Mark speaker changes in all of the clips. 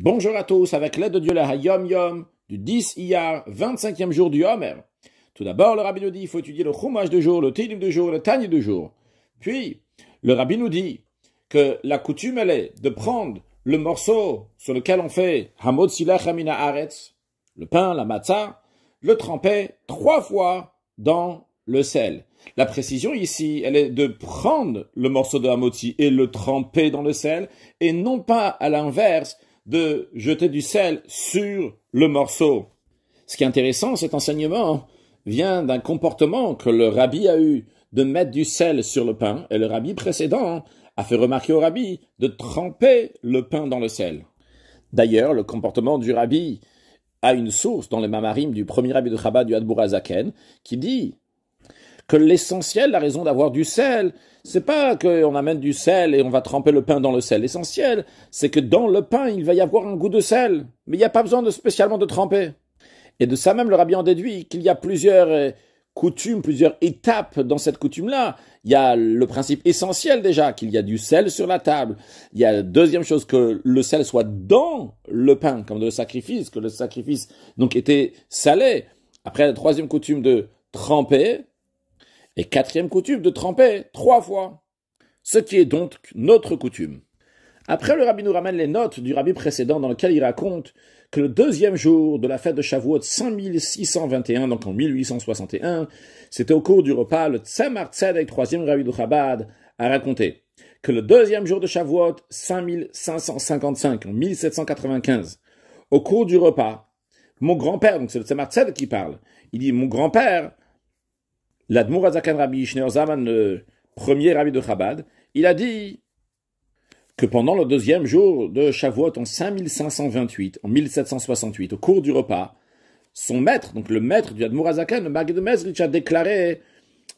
Speaker 1: Bonjour à tous, avec l'aide de Dieu, la Hayom Yom, du 10 Iyar, 25e jour du Homer. Tout d'abord, le Rabbi nous dit, il faut étudier le Chumash du jour, le Tidim du jour, le Tanya du jour. Puis, le Rabbi nous dit que la coutume, elle est de prendre le morceau sur lequel on fait Hamotzi Silach Aretz, le pain, la matzah, le tremper trois fois dans le sel. La précision ici, elle est de prendre le morceau de Hamotzi et le tremper dans le sel, et non pas à l'inverse, de jeter du sel sur le morceau. Ce qui est intéressant, cet enseignement vient d'un comportement que le rabbi a eu de mettre du sel sur le pain, et le rabbi précédent a fait remarquer au rabbi de tremper le pain dans le sel. D'ailleurs, le comportement du rabbi a une source dans les mamarim du premier rabbi de Chabad du Hadbourazaken qui dit que l'essentiel, la raison d'avoir du sel, c'est pas qu'on amène du sel et on va tremper le pain dans le sel. L'essentiel, c'est que dans le pain, il va y avoir un goût de sel. Mais il n'y a pas besoin de spécialement de tremper. Et de ça même, le rabbin en déduit qu'il y a plusieurs euh, coutumes, plusieurs étapes dans cette coutume-là. Il y a le principe essentiel déjà, qu'il y a du sel sur la table. Il y a deuxième chose, que le sel soit dans le pain, comme le sacrifice, que le sacrifice donc était salé. Après, la troisième coutume de tremper, et quatrième coutume de tremper trois fois, ce qui est donc notre coutume. Après, le rabbi nous ramène les notes du rabbi précédent dans lequel il raconte que le deuxième jour de la fête de Shavuot 5621, donc en 1861, c'était au cours du repas, le Tzemar Tzedek, troisième rabbi du Chabad, a raconté que le deuxième jour de Shavuot 5555, en 1795, au cours du repas, mon grand-père, donc c'est le Tzemar Tzedek qui parle, il dit, mon grand-père l'Admurazakan Rabbi Ishner Zaman, le premier rabbi de Chabad, il a dit que pendant le deuxième jour de Shavuot en 5528, en 1768, au cours du repas, son maître, donc le maître du Admurazakan, Azakan, le de Mezrich, a déclaré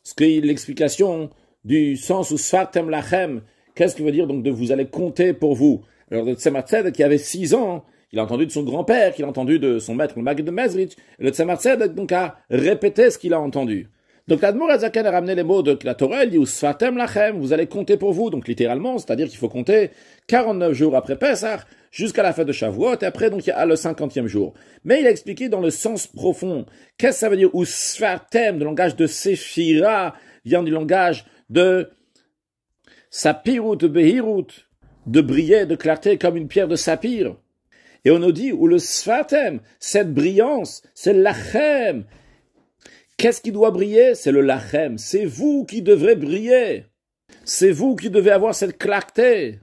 Speaker 1: ce l'explication du sens où Svartem Lachem, qu'est-ce que veut dire donc de vous allez compter pour vous Alors le Tzed qui avait six ans, il a entendu de son grand-père, qu'il a entendu de son maître, le Magd Mezrich, et le Tzed donc a répété ce qu'il a entendu. Donc l'Admor Azaken a ramené les mots de la Torah, il dit Usfatem lachem, vous allez compter pour vous, donc littéralement, c'est-à-dire qu'il faut compter 49 jours après Pesach jusqu'à la fin de Shavuot, et après donc il y a le 50e jour. Mais il a expliqué dans le sens profond, qu'est-ce que ça veut dire Usfatem, le langage de Sephira, vient du langage de Sapirut, Behirut, de briller, de clarté comme une pierre de sapir. Et on nous dit, ou le Sfatem, cette brillance, c'est l'achem, Qu'est-ce qui doit briller C'est le lachem. C'est vous qui devrez briller. C'est vous qui devez avoir cette clarté.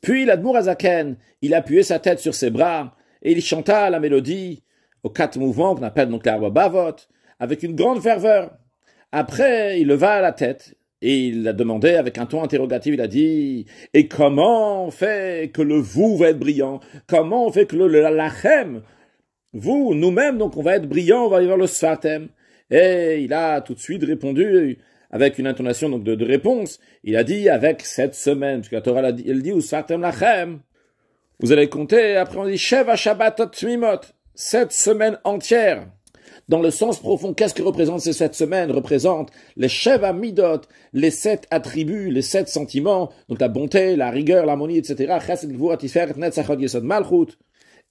Speaker 1: Puis l'Admour Azaken, il appuyait sa tête sur ses bras et il chanta la mélodie aux quatre mouvements qu'on appelle donc la bavot avec une grande ferveur. Après, il leva la tête et il l'a demandé avec un ton interrogatif, il a dit Et comment on fait que le vous va être brillant Comment on fait que le, lachem, vous, nous-mêmes, donc on va être brillant, on va y avoir le satem. Et il a tout de suite répondu avec une intonation donc de, de réponse. Il a dit avec cette semaine, parce que la Torah elle dit, Vous allez compter. Après on dit sheva semaines entières, cette entière. Dans le sens profond, qu'est-ce que représente ces sept semaines Représente les Sheva Midot, les sept attributs, les sept sentiments, donc la bonté, la rigueur, l'harmonie, etc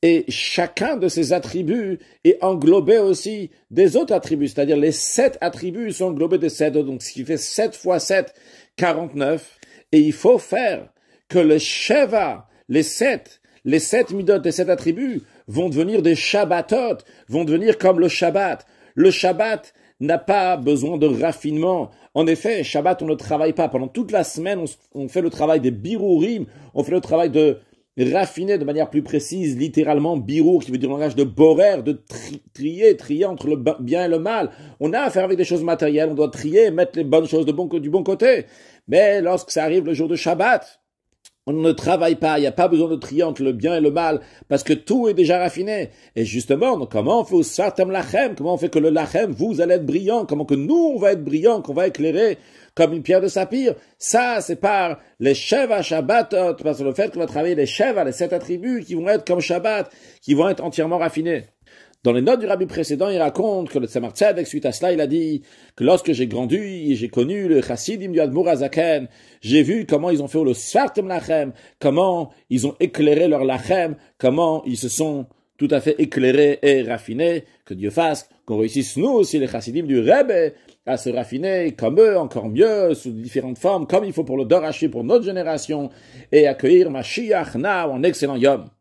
Speaker 1: et chacun de ces attributs est englobé aussi des autres attributs, c'est-à-dire les sept attributs sont englobés des sept donc ce qui fait sept fois sept, quarante-neuf. Et il faut faire que le Sheva, les sept, les sept midot, les sept attributs vont devenir des Shabbatot, vont devenir comme le Shabbat. Le Shabbat n'a pas besoin de raffinement. En effet, Shabbat, on ne travaille pas. Pendant toute la semaine, on, on fait le travail des birourim, on fait le travail de, raffiner de manière plus précise, littéralement birou, qui veut dire langage de borer, de trier, trier entre le bien et le mal. On a affaire avec des choses matérielles, on doit trier, mettre les bonnes choses du bon côté. Mais lorsque ça arrive le jour de Shabbat, on ne travaille pas, il n'y a pas besoin de triant le bien et le mal, parce que tout est déjà raffiné. Et justement, comment on fait au Sartam Lachem Comment on fait que le Lachem, vous allez être brillant Comment que nous, on va être brillant, qu'on va éclairer comme une pierre de sapir Ça, c'est par les à Shabbat, hein, parce que le fait qu'on va travailler les Sheva, les sept attributs qui vont être comme Shabbat, qui vont être entièrement raffinés. Dans les notes du rabbi précédent, il raconte que le Tzemar Tzedek, suite à cela, il a dit que lorsque j'ai grandi et j'ai connu le chassidim du Admour j'ai vu comment ils ont fait le Svartem Lachem, comment ils ont éclairé leur Lachem, comment ils se sont tout à fait éclairés et raffinés, que Dieu fasse qu'on réussisse nous aussi les chassidim du Rebbe à se raffiner comme eux, encore mieux, sous différentes formes, comme il faut pour le Dorachi pour notre génération, et accueillir Mashiach ou en excellent Yom.